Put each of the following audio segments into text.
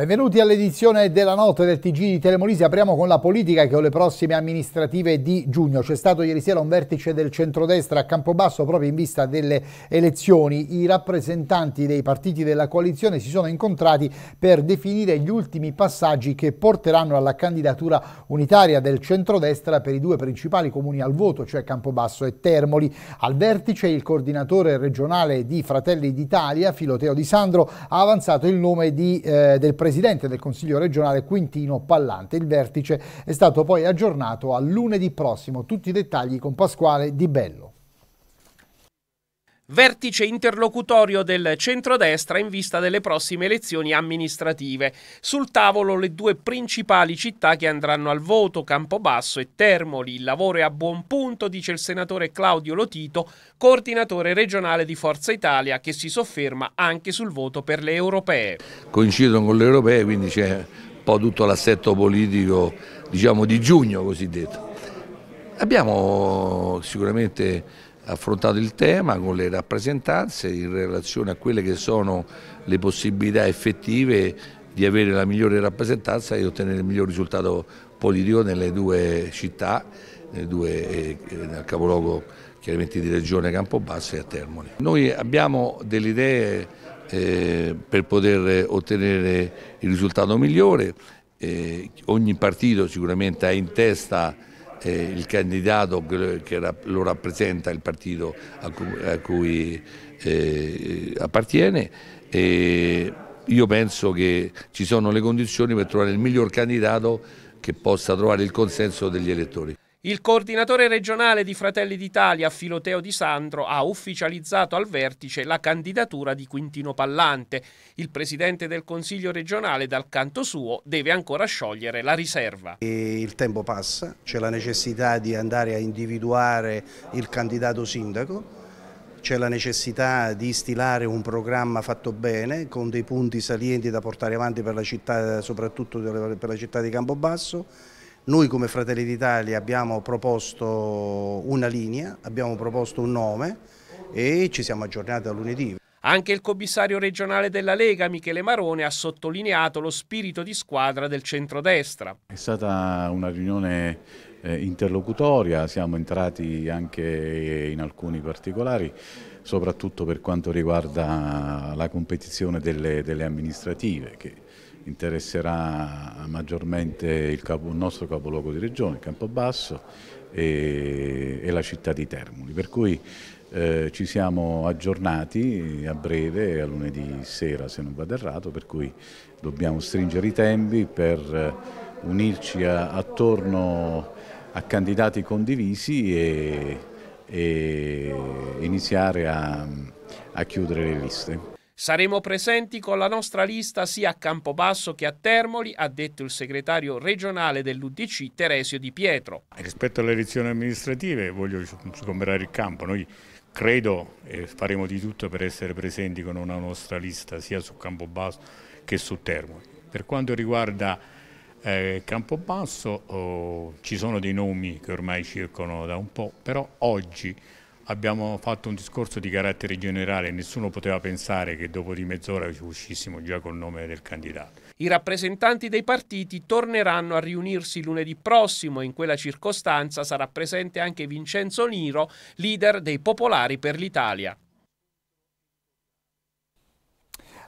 Benvenuti all'edizione della notte del TG di Telemolisi. Apriamo con la politica che ho le prossime amministrative di giugno. C'è stato ieri sera un vertice del centrodestra a Campobasso proprio in vista delle elezioni. I rappresentanti dei partiti della coalizione si sono incontrati per definire gli ultimi passaggi che porteranno alla candidatura unitaria del centrodestra per i due principali comuni al voto, cioè Campobasso e Termoli. Al vertice il coordinatore regionale di Fratelli d'Italia, Filoteo Di Sandro, ha avanzato il nome di, eh, del presidente presidente del Consiglio regionale Quintino Pallante. Il vertice è stato poi aggiornato a lunedì prossimo. Tutti i dettagli con Pasquale Di Bello. Vertice interlocutorio del centrodestra in vista delle prossime elezioni amministrative. Sul tavolo le due principali città che andranno al voto, Campobasso e Termoli. Il lavoro è a buon punto, dice il senatore Claudio Lotito, coordinatore regionale di Forza Italia, che si sofferma anche sul voto per le europee. Coincidono con le europee, quindi c'è un po' tutto l'assetto politico diciamo, di giugno cosiddetto. Abbiamo sicuramente affrontato il tema con le rappresentanze in relazione a quelle che sono le possibilità effettive di avere la migliore rappresentanza e ottenere il miglior risultato politico nelle due città, nelle due, eh, nel capoluogo chiaramente di Regione Campobasso e a Termoli. Noi abbiamo delle idee eh, per poter ottenere il risultato migliore, eh, ogni partito sicuramente ha in testa eh, il candidato che, lo rappresenta il partito a cui, a cui eh, appartiene. E io penso che ci sono le condizioni per trovare il miglior candidato che possa trovare il consenso degli elettori. Il coordinatore regionale di Fratelli d'Italia, Filoteo Di Sandro, ha ufficializzato al vertice la candidatura di Quintino Pallante. Il presidente del Consiglio regionale, dal canto suo, deve ancora sciogliere la riserva. E il tempo passa, c'è la necessità di andare a individuare il candidato sindaco, c'è la necessità di stilare un programma fatto bene con dei punti salienti da portare avanti per la città, soprattutto per la città di Campobasso noi come Fratelli d'Italia abbiamo proposto una linea, abbiamo proposto un nome e ci siamo aggiornati a lunedì. Anche il commissario regionale della Lega, Michele Marone, ha sottolineato lo spirito di squadra del centrodestra. È stata una riunione eh, interlocutoria, siamo entrati anche in alcuni particolari, soprattutto per quanto riguarda la competizione delle, delle amministrative, che interesserà maggiormente il, capo, il nostro capoluogo di regione, Campobasso e, e la città di Termoli. Per cui eh, ci siamo aggiornati a breve, a lunedì sera se non vado errato, per cui dobbiamo stringere i tempi per eh, unirci a, attorno a candidati condivisi e, e iniziare a, a chiudere le liste. Saremo presenti con la nostra lista sia a Campobasso che a Termoli, ha detto il segretario regionale dell'UDC Teresio Di Pietro. Rispetto alle elezioni amministrative voglio sgomberare il campo. Noi credo e faremo di tutto per essere presenti con una nostra lista sia su Campobasso che su Termoli. Per quanto riguarda eh, Campobasso oh, ci sono dei nomi che ormai circolano da un po', però oggi abbiamo fatto un discorso di carattere generale, nessuno poteva pensare che dopo di mezz'ora uscissimo già col nome del candidato. I rappresentanti dei partiti torneranno a riunirsi lunedì prossimo, e in quella circostanza sarà presente anche Vincenzo Niro, leader dei Popolari per l'Italia.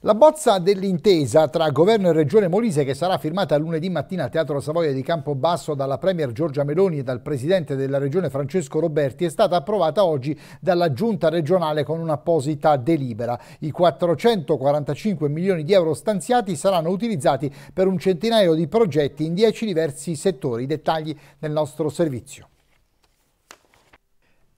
La bozza dell'intesa tra governo e regione Molise, che sarà firmata lunedì mattina al Teatro Savoia di Campobasso dalla Premier Giorgia Meloni e dal Presidente della Regione Francesco Roberti, è stata approvata oggi dalla Giunta regionale con un'apposita delibera. I 445 milioni di euro stanziati saranno utilizzati per un centinaio di progetti in dieci diversi settori. I dettagli nel nostro servizio.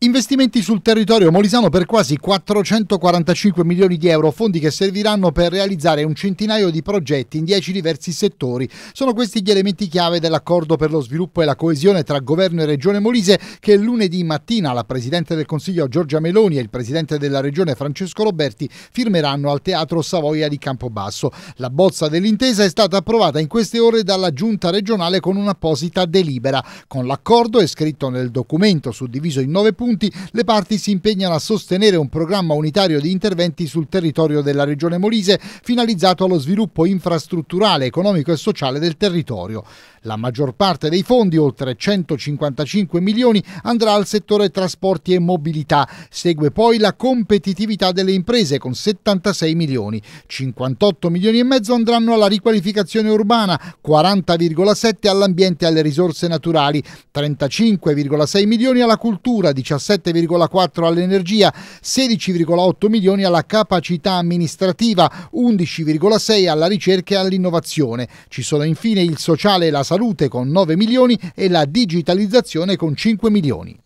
Investimenti sul territorio molisano per quasi 445 milioni di euro, fondi che serviranno per realizzare un centinaio di progetti in dieci diversi settori. Sono questi gli elementi chiave dell'accordo per lo sviluppo e la coesione tra governo e regione Molise che lunedì mattina la Presidente del Consiglio Giorgia Meloni e il Presidente della Regione Francesco Roberti firmeranno al Teatro Savoia di Campobasso. La bozza dell'intesa è stata approvata in queste ore dalla Giunta regionale con un'apposita delibera. Con l'accordo è scritto nel documento suddiviso in nove punti punti, le parti si impegnano a sostenere un programma unitario di interventi sul territorio della Regione Molise finalizzato allo sviluppo infrastrutturale, economico e sociale del territorio. La maggior parte dei fondi, oltre 155 milioni, andrà al settore trasporti e mobilità. Segue poi la competitività delle imprese con 76 milioni. 58 milioni e mezzo andranno alla riqualificazione urbana, 40,7 all'ambiente e alle risorse naturali, 35,6 milioni alla cultura, 17,4 all'energia, 16,8 milioni alla capacità amministrativa, 11,6 alla ricerca e all'innovazione. Ci sono infine il sociale e la salute salute con 9 milioni e la digitalizzazione con 5 milioni.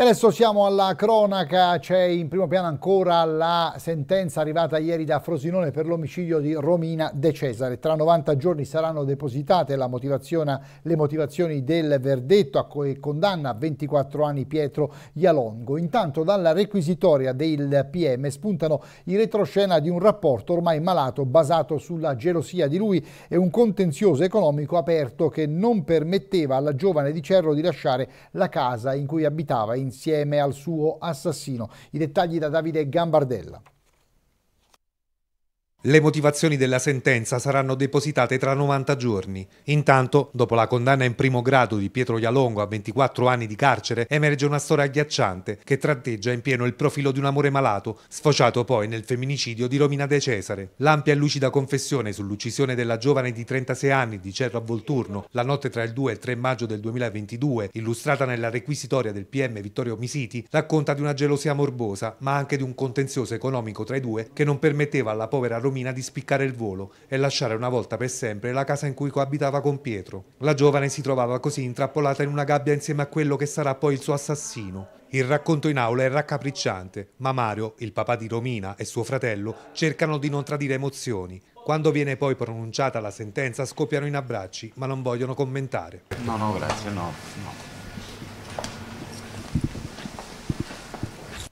E adesso siamo alla cronaca, c'è in primo piano ancora la sentenza arrivata ieri da Frosinone per l'omicidio di Romina De Cesare. Tra 90 giorni saranno depositate le motivazioni del verdetto e condanna a 24 anni Pietro Ialongo. Intanto dalla requisitoria del PM spuntano in retroscena di un rapporto ormai malato basato sulla gelosia di lui e un contenzioso economico aperto che non permetteva alla giovane di Cerro di lasciare la casa in cui abitava in insieme al suo assassino. I dettagli da Davide Gambardella. Le motivazioni della sentenza saranno depositate tra 90 giorni. Intanto, dopo la condanna in primo grado di Pietro Ialongo a 24 anni di carcere, emerge una storia agghiacciante che tratteggia in pieno il profilo di un amore malato, sfociato poi nel femminicidio di Romina De Cesare. L'ampia e lucida confessione sull'uccisione della giovane di 36 anni di Cerro a Volturno la notte tra il 2 e il 3 maggio del 2022, illustrata nella requisitoria del PM Vittorio Misiti, racconta di una gelosia morbosa, ma anche di un contenzioso economico tra i due che non permetteva alla povera Romina Romina di spiccare il volo e lasciare una volta per sempre la casa in cui coabitava con Pietro. La giovane si trovava così intrappolata in una gabbia insieme a quello che sarà poi il suo assassino. Il racconto in aula è raccapricciante, ma Mario, il papà di Romina e suo fratello cercano di non tradire emozioni. Quando viene poi pronunciata la sentenza scoppiano in abbracci, ma non vogliono commentare. No, no, grazie, no, no.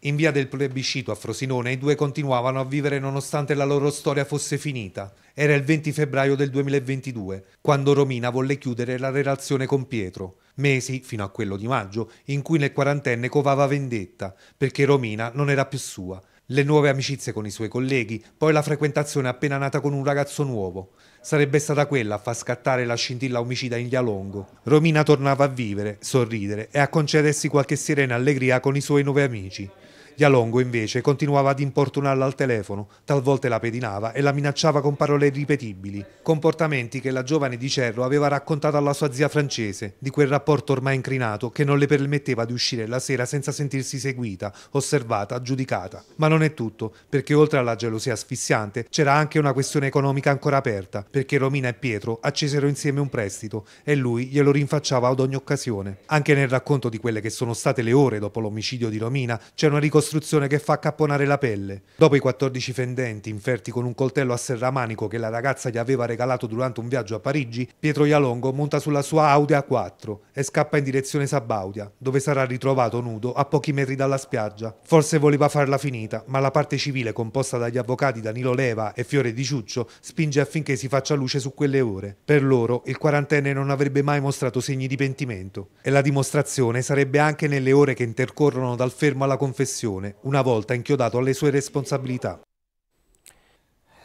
In via del plebiscito a Frosinone i due continuavano a vivere nonostante la loro storia fosse finita. Era il 20 febbraio del 2022, quando Romina volle chiudere la relazione con Pietro. Mesi, fino a quello di maggio, in cui nel quarantenne covava vendetta, perché Romina non era più sua. Le nuove amicizie con i suoi colleghi, poi la frequentazione appena nata con un ragazzo nuovo. Sarebbe stata quella a far scattare la scintilla omicida in Dialongo. Romina tornava a vivere, sorridere e a concedersi qualche serena allegria con i suoi nuovi amici. Dialongo invece continuava ad importunarla al telefono, talvolta la pedinava e la minacciava con parole irripetibili, comportamenti che la giovane di Cerro aveva raccontato alla sua zia francese, di quel rapporto ormai incrinato che non le permetteva di uscire la sera senza sentirsi seguita, osservata, giudicata. Ma non è tutto, perché oltre alla gelosia asfissiante c'era anche una questione economica ancora aperta, perché Romina e Pietro accesero insieme un prestito e lui glielo rinfacciava ad ogni occasione. Anche nel racconto di quelle che sono state le ore dopo l'omicidio di Romina c'è una ricostruzione costruzione che fa accapponare la pelle. Dopo i 14 fendenti inferti con un coltello a serramanico che la ragazza gli aveva regalato durante un viaggio a Parigi, Pietro Ialongo monta sulla sua Audi A4 e scappa in direzione Sabaudia, dove sarà ritrovato nudo a pochi metri dalla spiaggia. Forse voleva farla finita, ma la parte civile composta dagli avvocati Danilo Leva e Fiore Di Ciuccio spinge affinché si faccia luce su quelle ore. Per loro il quarantenne non avrebbe mai mostrato segni di pentimento e la dimostrazione sarebbe anche nelle ore che intercorrono dal fermo alla confessione Leone, una volta inchiodato alle sue responsabilità.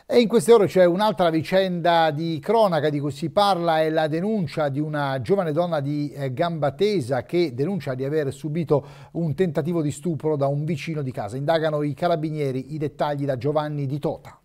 E in queste ore c'è un'altra vicenda di cronaca di cui si parla è la denuncia di una giovane donna di eh, gamba tesa che denuncia di aver subito un tentativo di stupro da un vicino di casa. Indagano i carabinieri i dettagli da Giovanni Di Tota.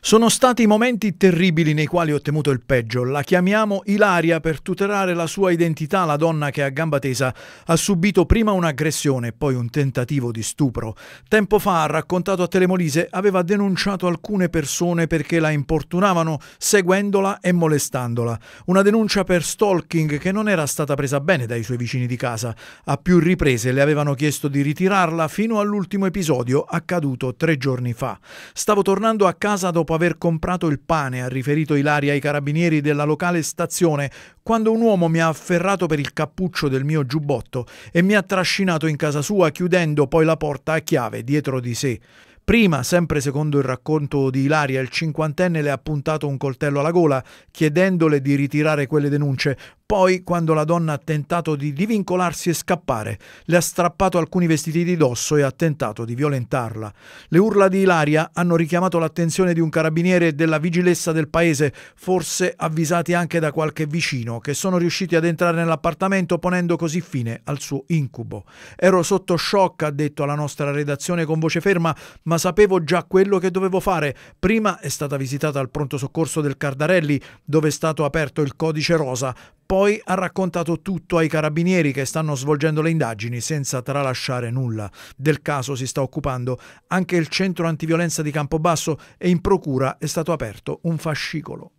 Sono stati momenti terribili nei quali ho temuto il peggio. La chiamiamo Ilaria per tutelare la sua identità, la donna che a gamba tesa ha subito prima un'aggressione e poi un tentativo di stupro. Tempo fa, raccontato a Telemolise, aveva denunciato alcune persone perché la importunavano, seguendola e molestandola. Una denuncia per stalking che non era stata presa bene dai suoi vicini di casa. A più riprese le avevano chiesto di ritirarla fino all'ultimo episodio accaduto tre giorni fa. Stavo tornando a casa dopo dopo aver comprato il pane, ha riferito Ilaria ai carabinieri della locale stazione, quando un uomo mi ha afferrato per il cappuccio del mio giubbotto e mi ha trascinato in casa sua chiudendo poi la porta a chiave dietro di sé. Prima, sempre secondo il racconto di Ilaria, il cinquantenne le ha puntato un coltello alla gola, chiedendole di ritirare quelle denunce, poi, quando la donna ha tentato di divincolarsi e scappare, le ha strappato alcuni vestiti di dosso e ha tentato di violentarla. Le urla di Ilaria hanno richiamato l'attenzione di un carabiniere e della vigilessa del paese, forse avvisati anche da qualche vicino, che sono riusciti ad entrare nell'appartamento ponendo così fine al suo incubo. Ero sotto shock, ha detto alla nostra redazione con voce ferma, ma sapevo già quello che dovevo fare. Prima è stata visitata al pronto soccorso del Cardarelli, dove è stato aperto il codice rosa, poi ha raccontato tutto ai carabinieri che stanno svolgendo le indagini senza tralasciare nulla. Del caso si sta occupando anche il centro antiviolenza di Campobasso e in procura è stato aperto un fascicolo.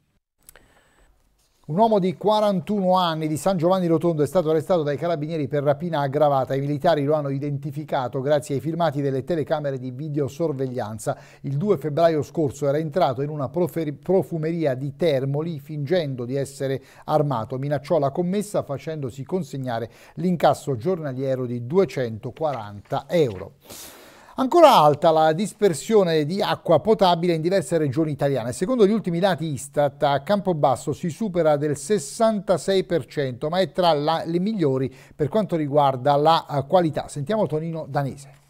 Un uomo di 41 anni di San Giovanni Rotondo è stato arrestato dai carabinieri per rapina aggravata. I militari lo hanno identificato grazie ai filmati delle telecamere di videosorveglianza. Il 2 febbraio scorso era entrato in una profumeria di Termoli fingendo di essere armato. Minacciò la commessa facendosi consegnare l'incasso giornaliero di 240 euro. Ancora alta la dispersione di acqua potabile in diverse regioni italiane. Secondo gli ultimi dati Istat, a Campobasso si supera del 66%, ma è tra la, le migliori per quanto riguarda la eh, qualità. Sentiamo Tonino Danese.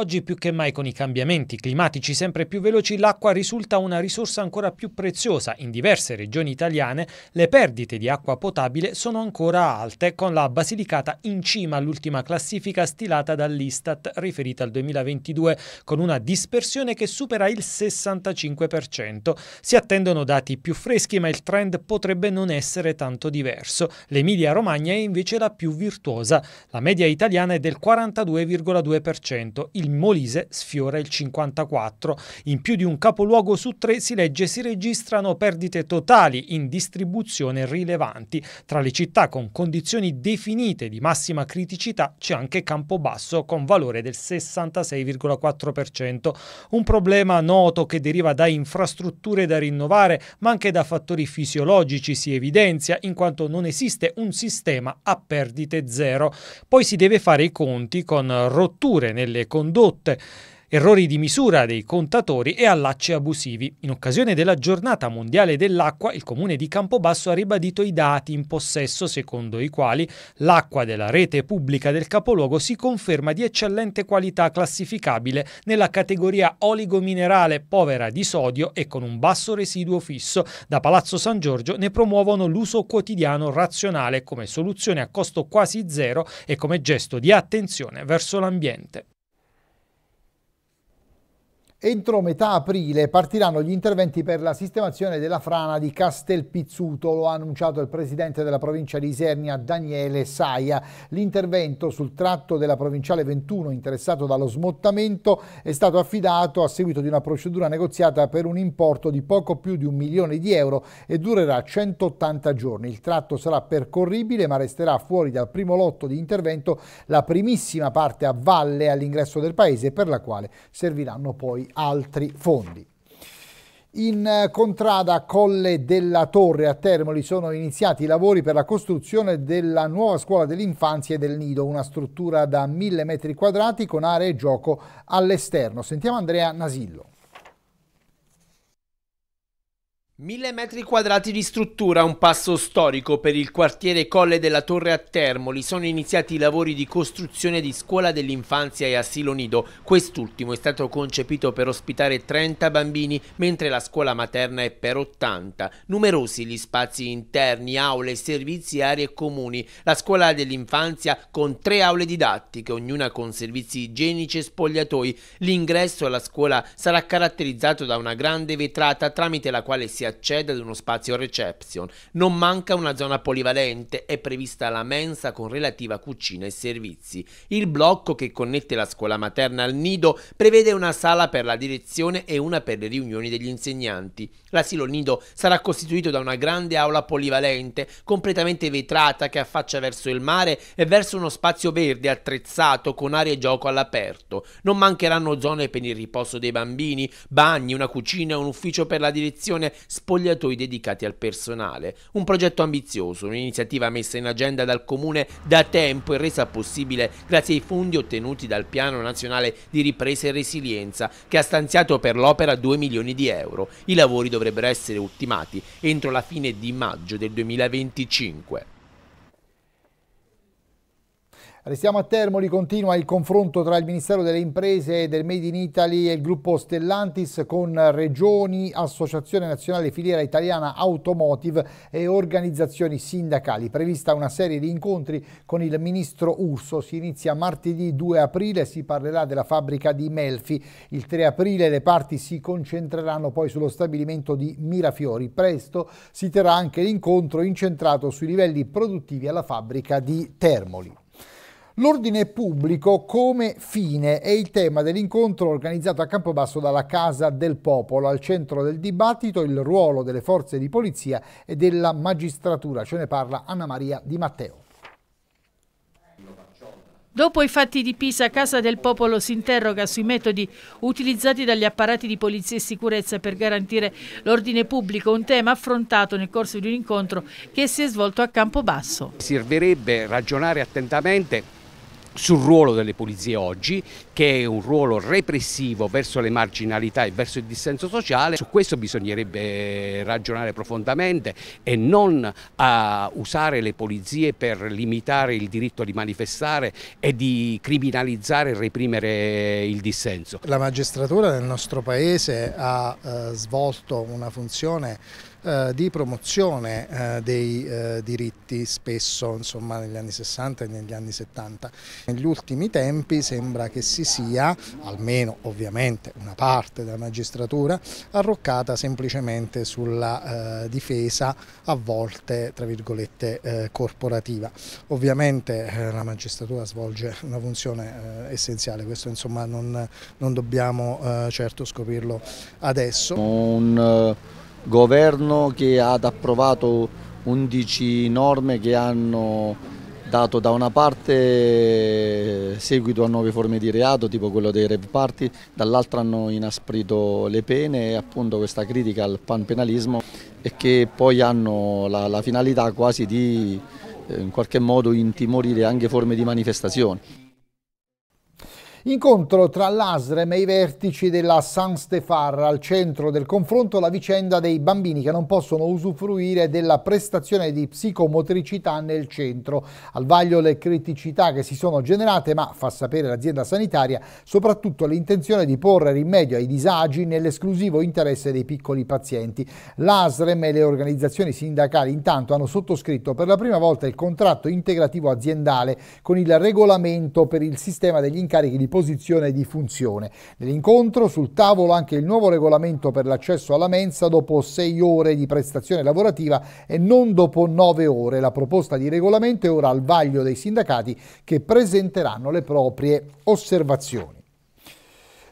Oggi più che mai con i cambiamenti climatici sempre più veloci l'acqua risulta una risorsa ancora più preziosa. In diverse regioni italiane le perdite di acqua potabile sono ancora alte con la Basilicata in cima all'ultima classifica stilata dall'Istat riferita al 2022 con una dispersione che supera il 65%. Si attendono dati più freschi ma il trend potrebbe non essere tanto diverso. L'Emilia Romagna è invece la più virtuosa. La media italiana è del 42,2%, il il Molise sfiora il 54. In più di un capoluogo su tre si legge si registrano perdite totali in distribuzione rilevanti. Tra le città con condizioni definite di massima criticità c'è anche Campobasso con valore del 66,4%. Un problema noto che deriva da infrastrutture da rinnovare ma anche da fattori fisiologici si evidenzia in quanto non esiste un sistema a perdite zero. Poi si deve fare i conti con rotture nelle condizioni condotte errori di misura dei contatori e allacci abusivi. In occasione della giornata mondiale dell'acqua, il comune di Campobasso ha ribadito i dati in possesso secondo i quali l'acqua della rete pubblica del capoluogo si conferma di eccellente qualità classificabile nella categoria oligominerale povera di sodio e con un basso residuo fisso. Da Palazzo San Giorgio ne promuovono l'uso quotidiano razionale come soluzione a costo quasi zero e come gesto di attenzione verso l'ambiente. Entro metà aprile partiranno gli interventi per la sistemazione della frana di Castelpizzuto, lo ha annunciato il presidente della provincia di Isernia Daniele Saia. L'intervento sul tratto della provinciale 21 interessato dallo smottamento è stato affidato a seguito di una procedura negoziata per un importo di poco più di un milione di euro e durerà 180 giorni. Il tratto sarà percorribile ma resterà fuori dal primo lotto di intervento la primissima parte a valle all'ingresso del paese per la quale serviranno poi altri fondi. In eh, contrada Colle della Torre a Termoli sono iniziati i lavori per la costruzione della nuova scuola dell'infanzia e del nido, una struttura da 1000 metri quadrati con aree gioco all'esterno. Sentiamo Andrea Nasillo. Mille metri quadrati di struttura, un passo storico per il quartiere Colle della Torre a Termoli. Sono iniziati i lavori di costruzione di scuola dell'infanzia e asilo nido. Quest'ultimo è stato concepito per ospitare 30 bambini, mentre la scuola materna è per 80. Numerosi gli spazi interni, aule, servizi, aree comuni. La scuola dell'infanzia con tre aule didattiche, ognuna con servizi igienici e spogliatoi. L'ingresso alla scuola sarà caratterizzato da una grande vetrata tramite la quale si accede ad uno spazio reception. Non manca una zona polivalente, è prevista la mensa con relativa cucina e servizi. Il blocco che connette la scuola materna al nido prevede una sala per la direzione e una per le riunioni degli insegnanti. L'asilo nido sarà costituito da una grande aula polivalente, completamente vetrata che affaccia verso il mare e verso uno spazio verde attrezzato con aree gioco all'aperto. Non mancheranno zone per il riposo dei bambini, bagni, una cucina e un ufficio per la direzione spogliatoi dedicati al personale. Un progetto ambizioso, un'iniziativa messa in agenda dal Comune da tempo e resa possibile grazie ai fondi ottenuti dal Piano Nazionale di Ripresa e Resilienza, che ha stanziato per l'opera 2 milioni di euro. I lavori dovrebbero essere ultimati entro la fine di maggio del 2025. Restiamo a Termoli, continua il confronto tra il Ministero delle Imprese e del Made in Italy e il gruppo Stellantis con regioni, Associazione Nazionale Filiera Italiana Automotive e organizzazioni sindacali. Prevista una serie di incontri con il ministro Urso. Si inizia martedì 2 aprile, si parlerà della fabbrica di Melfi. Il 3 aprile le parti si concentreranno poi sullo stabilimento di Mirafiori. Presto si terrà anche l'incontro incentrato sui livelli produttivi alla fabbrica di Termoli. L'ordine pubblico come fine è il tema dell'incontro organizzato a Campobasso dalla Casa del Popolo. Al centro del dibattito il ruolo delle forze di polizia e della magistratura. Ce ne parla Anna Maria Di Matteo. Dopo i fatti di Pisa, Casa del Popolo si interroga sui metodi utilizzati dagli apparati di polizia e sicurezza per garantire l'ordine pubblico, un tema affrontato nel corso di un incontro che si è svolto a Campobasso. Servirebbe ragionare attentamente sul ruolo delle polizie oggi, che è un ruolo repressivo verso le marginalità e verso il dissenso sociale. Su questo bisognerebbe ragionare profondamente e non a usare le polizie per limitare il diritto di manifestare e di criminalizzare e reprimere il dissenso. La magistratura nel nostro Paese ha eh, svolto una funzione eh, di promozione eh, dei eh, diritti spesso insomma, negli anni 60 e negli anni 70. Negli ultimi tempi sembra che si sia, almeno ovviamente una parte della magistratura, arroccata semplicemente sulla eh, difesa a volte tra virgolette eh, corporativa. Ovviamente la magistratura svolge una funzione essenziale, questo insomma non, non dobbiamo certo scoprirlo adesso. Un governo che ha approvato 11 norme che hanno dato da una parte seguito a nuove forme di reato tipo quello dei rave party, dall'altra hanno inasprito le pene e appunto questa critica al panpenalismo e che poi hanno la, la finalità quasi di eh, in qualche modo intimorire anche forme di manifestazione. Incontro tra l'ASREM e i vertici della San Stefarra, al centro del confronto la vicenda dei bambini che non possono usufruire della prestazione di psicomotricità nel centro. Al vaglio le criticità che si sono generate, ma fa sapere l'azienda sanitaria, soprattutto l'intenzione di porre rimedio ai disagi nell'esclusivo interesse dei piccoli pazienti. L'ASREM e le organizzazioni sindacali intanto hanno sottoscritto per la prima volta il contratto integrativo aziendale con il regolamento per il sistema degli incarichi di posizione e di funzione. Nell'incontro sul tavolo anche il nuovo regolamento per l'accesso alla mensa dopo sei ore di prestazione lavorativa e non dopo nove ore. La proposta di regolamento è ora al vaglio dei sindacati che presenteranno le proprie osservazioni.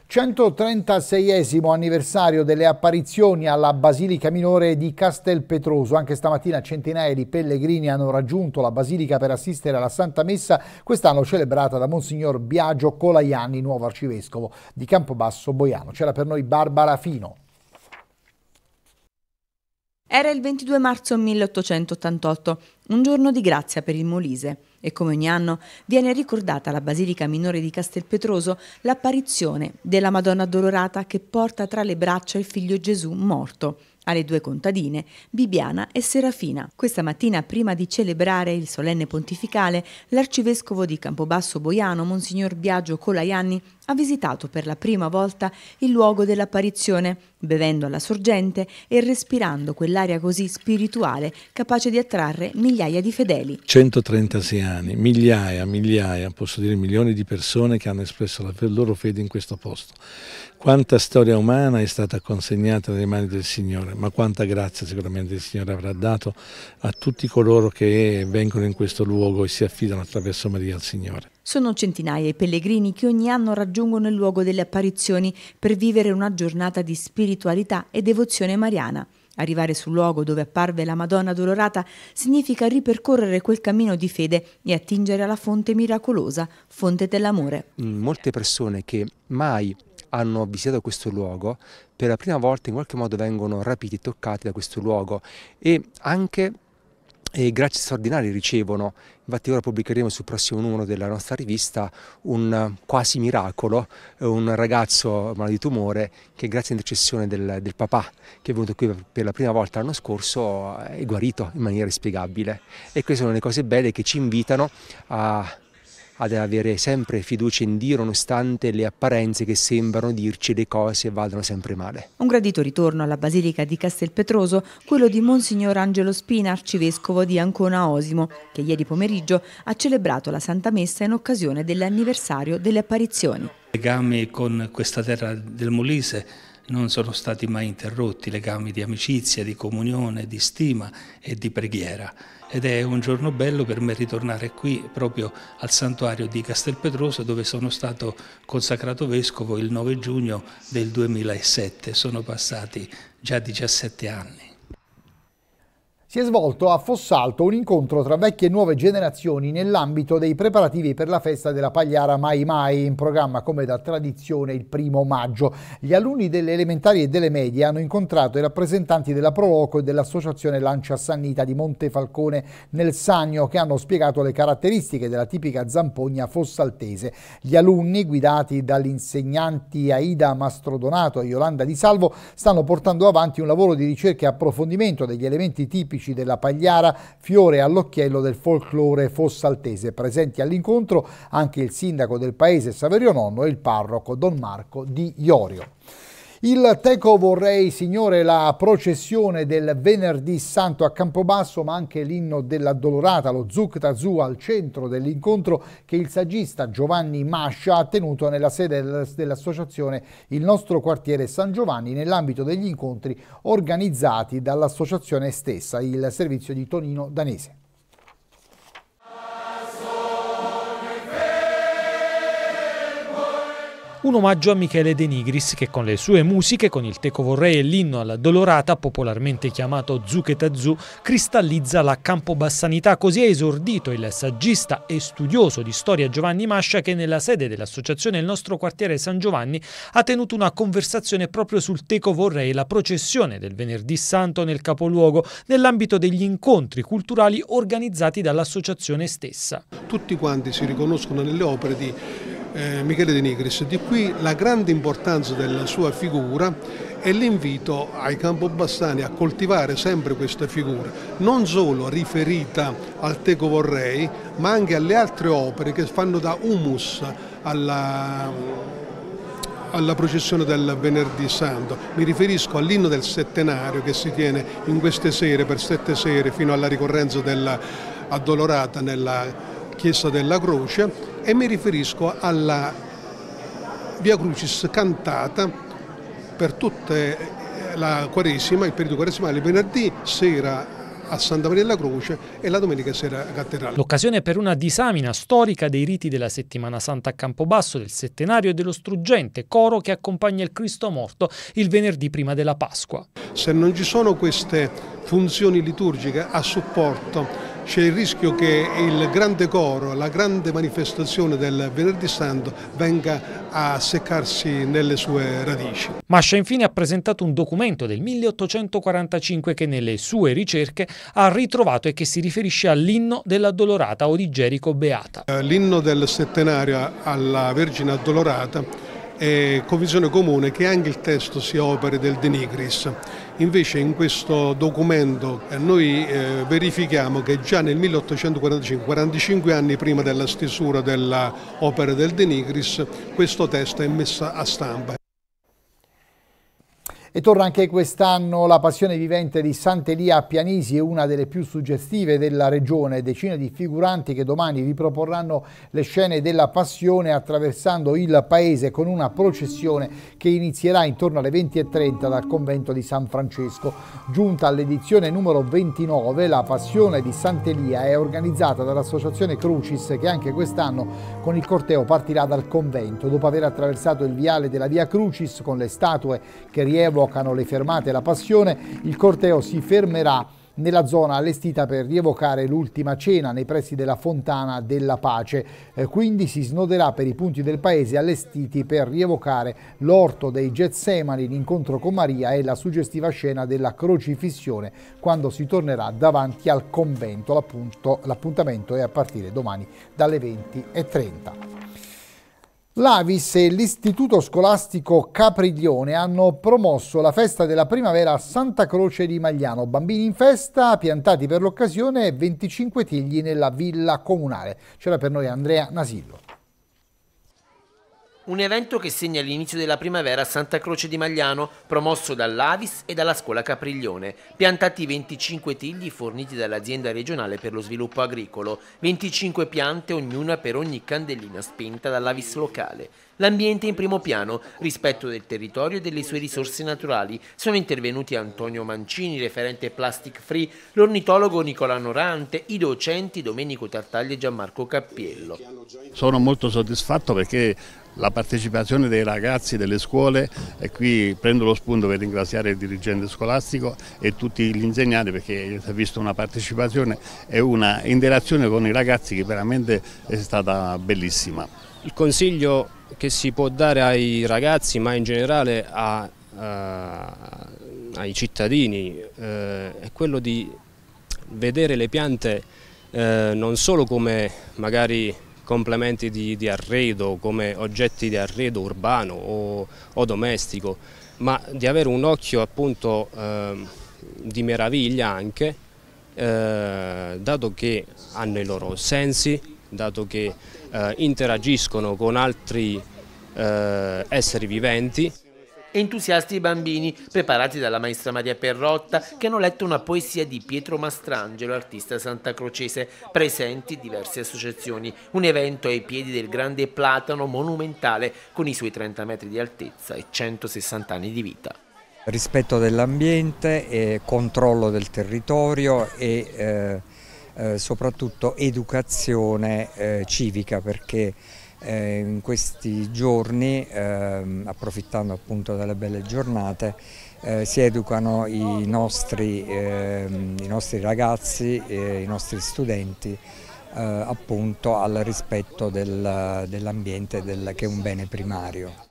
136 anniversario delle apparizioni alla Basilica Minore di Castelpetroso. Anche stamattina centinaia di pellegrini hanno raggiunto la Basilica per assistere alla Santa Messa, quest'anno celebrata da Monsignor Biagio Colaiani, nuovo arcivescovo di Campobasso Boiano. C'era per noi Barbara Fino. Era il 22 marzo 1888, un giorno di grazia per il Molise, e come ogni anno viene ricordata alla Basilica Minore di Castelpetroso l'apparizione della Madonna Dolorata che porta tra le braccia il figlio Gesù morto, alle due contadine, Bibiana e Serafina. Questa mattina, prima di celebrare il solenne pontificale, l'arcivescovo di Campobasso Boiano, Monsignor Biagio Colaianni, ha visitato per la prima volta il luogo dell'apparizione, bevendo alla sorgente e respirando quell'aria così spirituale capace di attrarre migliaia di fedeli. 136 anni, migliaia, migliaia, posso dire milioni di persone che hanno espresso la loro fede in questo posto. Quanta storia umana è stata consegnata nelle mani del Signore, ma quanta grazia sicuramente il Signore avrà dato a tutti coloro che vengono in questo luogo e si affidano attraverso Maria al Signore. Sono centinaia i pellegrini che ogni anno raggiungono il luogo delle apparizioni per vivere una giornata di spiritualità e devozione mariana. Arrivare sul luogo dove apparve la Madonna Dolorata significa ripercorrere quel cammino di fede e attingere alla fonte miracolosa, fonte dell'amore. Mm, molte persone che mai hanno visitato questo luogo, per la prima volta in qualche modo vengono rapiti e toccati da questo luogo e anche e grazie straordinarie ricevono, infatti ora pubblicheremo sul prossimo numero della nostra rivista un quasi miracolo, un ragazzo malato di tumore che grazie all'intercessione del, del, papà che è venuto qui per la prima volta l'anno scorso è guarito in maniera inspiegabile e queste sono le cose belle che ci invitano a ad avere sempre fiducia in Dio nonostante le apparenze che sembrano dirci le cose vadano sempre male. Un gradito ritorno alla Basilica di Castelpetroso, quello di Monsignor Angelo Spina, arcivescovo di Ancona Osimo, che ieri pomeriggio ha celebrato la Santa Messa in occasione dell'anniversario delle apparizioni. Legami con questa terra del Molise non sono stati mai interrotti legami di amicizia, di comunione, di stima e di preghiera. Ed è un giorno bello per me ritornare qui, proprio al santuario di Castelpetroso, dove sono stato consacrato vescovo il 9 giugno del 2007. Sono passati già 17 anni si è svolto a Fossalto un incontro tra vecchie e nuove generazioni nell'ambito dei preparativi per la festa della Pagliara Mai Mai, in programma come da tradizione il primo maggio. Gli alunni delle elementari e delle medie hanno incontrato i rappresentanti della Proloco e dell'associazione Lancia Sannita di Montefalcone nel Sagno che hanno spiegato le caratteristiche della tipica zampogna fossaltese. Gli alunni, guidati dagli insegnanti Aida Mastrodonato e Yolanda Di Salvo, stanno portando avanti un lavoro di ricerca e approfondimento degli elementi tipici tipici della Pagliara, fiore all'occhiello del folklore fossaltese. Presenti all'incontro anche il sindaco del paese Saverio Nonno e il parroco Don Marco di Iorio. Il Teco Vorrei, signore, la processione del venerdì santo a Campobasso, ma anche l'inno della Dolorata, lo Tazù al centro dell'incontro che il saggista Giovanni Mascia ha tenuto nella sede dell'associazione Il nostro quartiere San Giovanni nell'ambito degli incontri organizzati dall'associazione stessa, il servizio di Tonino Danese. un omaggio a Michele De Nigris che con le sue musiche, con il Teco Vorrei e l'inno alla Dolorata, popolarmente chiamato Zucchetazù, cristallizza la campobassanità. Così ha esordito il saggista e studioso di storia Giovanni Mascia che nella sede dell'associazione Il Nostro Quartiere San Giovanni ha tenuto una conversazione proprio sul Teco Vorrei, la processione del Venerdì Santo nel capoluogo, nell'ambito degli incontri culturali organizzati dall'associazione stessa. Tutti quanti si riconoscono nelle opere di eh, Michele De Nigris, di qui la grande importanza della sua figura e l'invito ai Campobassani a coltivare sempre questa figura, non solo riferita al Teco Vorrei, ma anche alle altre opere che fanno da humus alla, alla processione del Venerdì Santo. Mi riferisco all'inno del settenario che si tiene in queste sere, per sette sere, fino alla ricorrenza della Addolorata nella Chiesa della Croce e mi riferisco alla Via Crucis cantata per tutta eh, la Quaresima, il periodo quaresimale, il venerdì sera a Santa Maria della Croce e la domenica sera a Cattedrale. L'occasione per una disamina storica dei riti della settimana santa a Campobasso, del settenario e dello struggente coro che accompagna il Cristo morto il venerdì prima della Pasqua. Se non ci sono queste funzioni liturgiche a supporto c'è il rischio che il grande coro, la grande manifestazione del Venerdì Santo venga a seccarsi nelle sue radici. Mascia infine ha presentato un documento del 1845 che nelle sue ricerche ha ritrovato e che si riferisce all'inno della Dolorata o di Gerico Beata. Eh, l'inno del settenario alla Vergine Addolorata è convinzione comune che anche il testo sia opere del Denigris. Invece in questo documento eh, noi eh, verifichiamo che già nel 1845, 45 anni prima della stesura dell'opera del De Nigris, questo testo è messo a stampa. E torna anche quest'anno la passione vivente di Sant'Elia a Pianisi, una delle più suggestive della regione. Decine di figuranti che domani riproporranno le scene della passione attraversando il paese con una processione che inizierà intorno alle 20.30 dal convento di San Francesco. Giunta all'edizione numero 29, la passione di Sant'Elia è organizzata dall'associazione Crucis che anche quest'anno con il corteo partirà dal convento. Dopo aver attraversato il viale della via Crucis con le statue che rievocano evocano le fermate la passione, il corteo si fermerà nella zona allestita per rievocare l'ultima cena nei pressi della Fontana della Pace. Eh, quindi si snoderà per i punti del paese allestiti per rievocare l'orto dei Getsemani, l'incontro con Maria e la suggestiva scena della crocifissione quando si tornerà davanti al convento. L'appuntamento è a partire domani dalle 20.30. L'Avis e l'Istituto Scolastico Capriglione hanno promosso la festa della primavera a Santa Croce di Magliano. Bambini in festa, piantati per l'occasione 25 tigli nella villa comunale. C'era per noi Andrea Nasillo un evento che segna l'inizio della primavera a Santa Croce di Magliano, promosso dall'Avis e dalla Scuola Capriglione. Piantati 25 tigli forniti dall'azienda regionale per lo sviluppo agricolo, 25 piante ognuna per ogni candelina spinta dall'Avis locale l'ambiente in primo piano, rispetto del territorio e delle sue risorse naturali. Sono intervenuti Antonio Mancini, referente Plastic Free, l'ornitologo Nicola Norante, i docenti Domenico Tartaglia e Gianmarco Cappiello. Sono molto soddisfatto perché la partecipazione dei ragazzi delle scuole e qui prendo lo spunto per ringraziare il dirigente scolastico e tutti gli insegnanti perché si è vista una partecipazione e una interazione con i ragazzi che veramente è stata bellissima. Il consiglio che si può dare ai ragazzi, ma in generale a, a, ai cittadini, eh, è quello di vedere le piante eh, non solo come magari complementi di, di, arredo, come oggetti di arredo urbano o, o domestico, ma di avere un occhio appunto eh, di meraviglia anche, eh, dato che hanno i loro sensi, dato che eh, interagiscono con altri eh, esseri viventi. Entusiasti i bambini, preparati dalla maestra Maria Perrotta, che hanno letto una poesia di Pietro Mastrangelo, artista santacrocese, presenti diverse associazioni. Un evento ai piedi del grande platano monumentale, con i suoi 30 metri di altezza e 160 anni di vita rispetto dell'ambiente, eh, controllo del territorio e eh, eh, soprattutto educazione eh, civica perché eh, in questi giorni, ehm, approfittando appunto delle belle giornate, eh, si educano i nostri, ehm, i nostri ragazzi, i nostri studenti eh, appunto al rispetto del, dell'ambiente del, che è un bene primario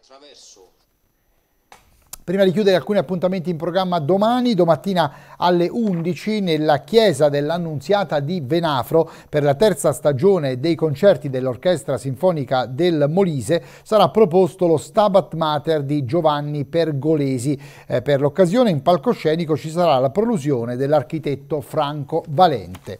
prima di chiudere alcuni appuntamenti in programma domani, domattina alle 11 nella chiesa dell'Annunziata di Venafro per la terza stagione dei concerti dell'Orchestra Sinfonica del Molise sarà proposto lo Stabat Mater di Giovanni Pergolesi. Eh, per l'occasione in palcoscenico ci sarà la prolusione dell'architetto Franco Valente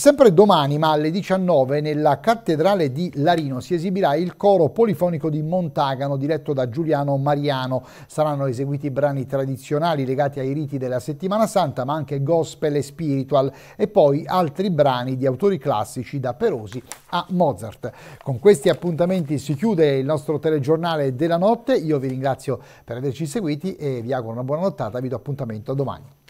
sempre domani, ma alle 19, nella cattedrale di Larino si esibirà il coro polifonico di Montagano diretto da Giuliano Mariano. Saranno eseguiti brani tradizionali legati ai riti della settimana santa, ma anche gospel e spiritual e poi altri brani di autori classici da Perosi a Mozart. Con questi appuntamenti si chiude il nostro telegiornale della notte. Io vi ringrazio per averci seguiti e vi auguro una buona nottata. Vi do appuntamento domani.